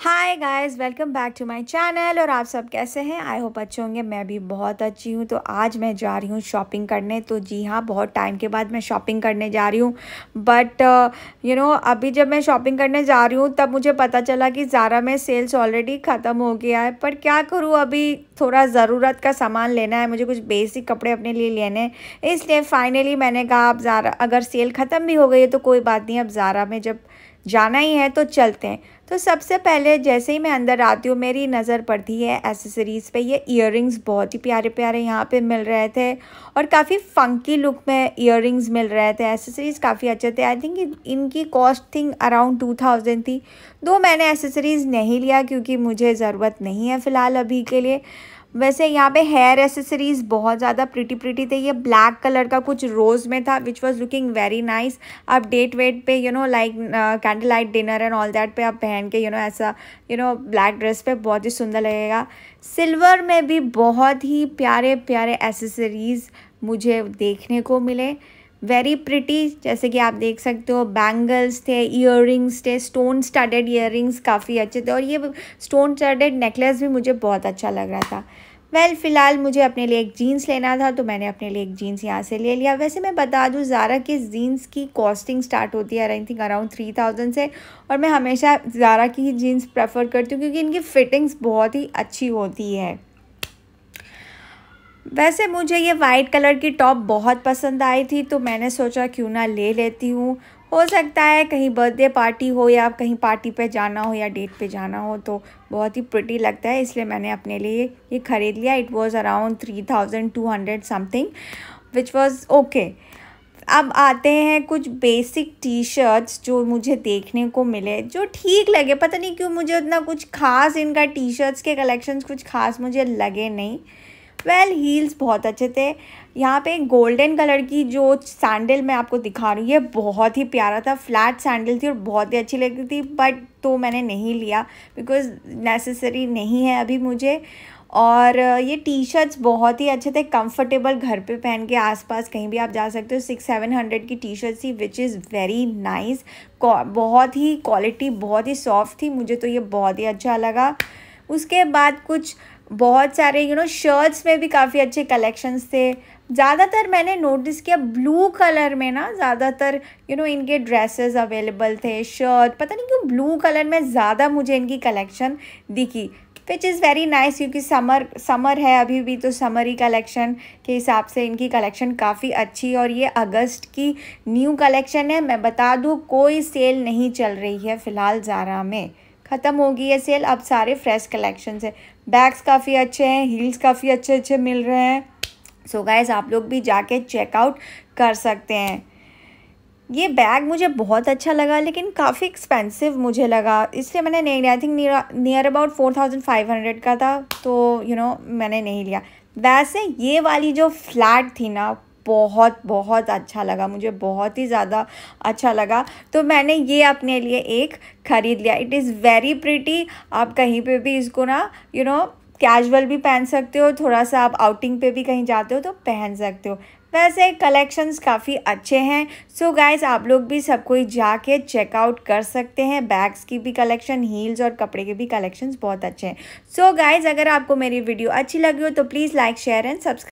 hi guys welcome back to my channel और आप सब कैसे हैं आई होप अच्छे होंगे मैं भी बहुत अच्छी हूँ तो आज मैं जा रही हूँ शॉपिंग करने तो जी हाँ बहुत टाइम के बाद मैं शॉपिंग करने जा रही हूँ बट यू नो अभी जब मैं शॉपिंग करने जा रही हूँ तब मुझे पता चला कि ज़ारा में सेल्स ऑलरेडी ख़त्म हो गया है पर क्या करूँ अभी थोड़ा ज़रूरत का सामान लेना है मुझे कुछ बेसिक कपड़े अपने लिए लेने इसलिए फ़ाइनली मैंने कहा अब ज़ारा अगर सेल ख़त्म भी हो गई है तो कोई बात नहीं अब ज़ारा में जब जाना ही है तो चलते हैं तो सबसे पहले जैसे ही मैं अंदर आती हूँ मेरी नज़र पड़ती है एसेसरीज़ पे ये इयर बहुत ही प्यारे प्यारे यहाँ पे मिल रहे थे और काफ़ी फ़ंकी लुक में इयर मिल रहे थे एसेसरीज़ काफ़ी अच्छे थे आई थिंक इनकी cost thing around two thousand थी दो मैंने एसेसरीज़ नहीं लिया क्योंकि मुझे ज़रूरत नहीं है फ़िलहाल अभी के लिए वैसे यहाँ पे हेयर एसेसरीज बहुत ज़्यादा प्रिटी प्रिटी थे ये ब्लैक कलर का कुछ रोज़ में था which was looking very nice आप डेट वेट पे you know like candle light dinner and all that पे आप पहन के यू नो ऐसा यू नो ब्लैक ड्रेस पे बहुत ही सुंदर लगेगा सिल्वर में भी बहुत ही प्यारे प्यारे एसेसरीज़ मुझे देखने को मिले वेरी प्रिटी जैसे कि आप देख सकते हो बैंगल्स थे इयर थे स्टोन स्टडेड इयर काफ़ी अच्छे थे और ये स्टोन स्टडेड नेकलेस भी मुझे बहुत अच्छा लग रहा था वेल well, फ़िलहाल मुझे अपने लिए एक जीन्स लेना था तो मैंने अपने लिए एक जीन्स यहाँ से ले लिया वैसे मैं बता दूँ ज़ारा के जीन्स की कॉस्टिंग स्टार्ट होती है I think around three thousand से और मैं हमेशा ज़ारा की ही जीन्स प्रेफर करती हूँ क्योंकि इनकी फ़िटिंग्स बहुत ही अच्छी होती है वैसे मुझे ये वाइट कलर की टॉप बहुत पसंद आई थी तो मैंने सोचा क्यों ना ले लेती हूँ हो सकता है कहीं बर्थडे पार्टी हो या कहीं पार्टी पे जाना हो या डेट पे जाना हो तो बहुत ही प्रटी लगता है इसलिए मैंने अपने लिए ये ख़रीद लिया it was around three thousand two hundred something which was okay अब आते हैं कुछ बेसिक टी शर्ट्स जो मुझे देखने को मिले जो ठीक लगे पता नहीं क्यों मुझे उतना कुछ खास इनका टी शर्ट्स के कलेक्शंस कुछ खास मुझे लगे नहीं वेल well, हील्स बहुत अच्छे थे यहाँ पे गोल्डन कलर की जो सैंडल मैं आपको दिखा रही हूँ ये बहुत ही प्यारा था फ्लैट सैंडल थी और बहुत ही अच्छी लगती थी बट तो मैंने नहीं लिया बिकॉज नेसेसरी नहीं है अभी मुझे और ये टी शर्ट्स बहुत ही अच्छे थे कंफर्टेबल घर पे पहन के आसपास कहीं भी आप जा सकते हो सिक्स सेवन हंड्रेड की टी शर्ट्स थी विच इज़ वेरी नाइस बहुत ही क्वालिटी बहुत ही सॉफ्ट थी मुझे तो ये बहुत ही अच्छा लगा उसके बाद कुछ बहुत सारे यू नो शर्ट्स में भी काफ़ी अच्छे कलेक्शंस थे ज़्यादातर मैंने नोटिस किया ब्लू कलर में ना ज़्यादातर यू नो इनके ड्रेसेस अवेलेबल थे शर्ट पता नहीं क्यों ब्लू कलर में ज़्यादा मुझे इनकी कलेक्शन दिखी विच इज़ वेरी नाइस क्योंकि समर समर है अभी भी तो समरी कलेक्शन के हिसाब से इनकी कलेक्शन काफ़ी अच्छी और ये अगस्त की न्यू कलेक्शन है मैं बता दूँ कोई सेल नहीं चल रही है फ़िलहाल ज़ारा में ख़त्म होगी है सेल अब सारे फ्रेश कलेक्शंस है बैग्स काफ़ी अच्छे हैं हील्स काफ़ी अच्छे अच्छे मिल रहे हैं सो so गाइज आप लोग भी जाके चेकआउट कर सकते हैं ये बैग मुझे बहुत अच्छा लगा लेकिन काफ़ी एक्सपेंसिव मुझे लगा इसलिए मैंने नहीं लिया I think near about four thousand five hundred का था तो यू you नो know, मैंने नहीं लिया वैसे ये वाली जो फ्लैट थी ना बहुत बहुत अच्छा लगा मुझे बहुत ही ज़्यादा अच्छा लगा तो मैंने ये अपने लिए एक ख़रीद लिया इट इज़ वेरी प्रिटी आप कहीं पे भी इसको ना यू नो कैजुअल भी पहन सकते हो थोड़ा सा आप आउटिंग पे भी कहीं जाते हो तो पहन सकते हो वैसे कलेक्शंस काफ़ी अच्छे हैं सो so गाइज आप लोग भी सब कोई जाके चेकआउट कर सकते हैं बैग्स की भी कलेक्शन हील्स और कपड़े के भी कलेक्शंस बहुत अच्छे हैं सो so गाइज अगर आपको मेरी वीडियो अच्छी लगी हो तो please like share and subscribe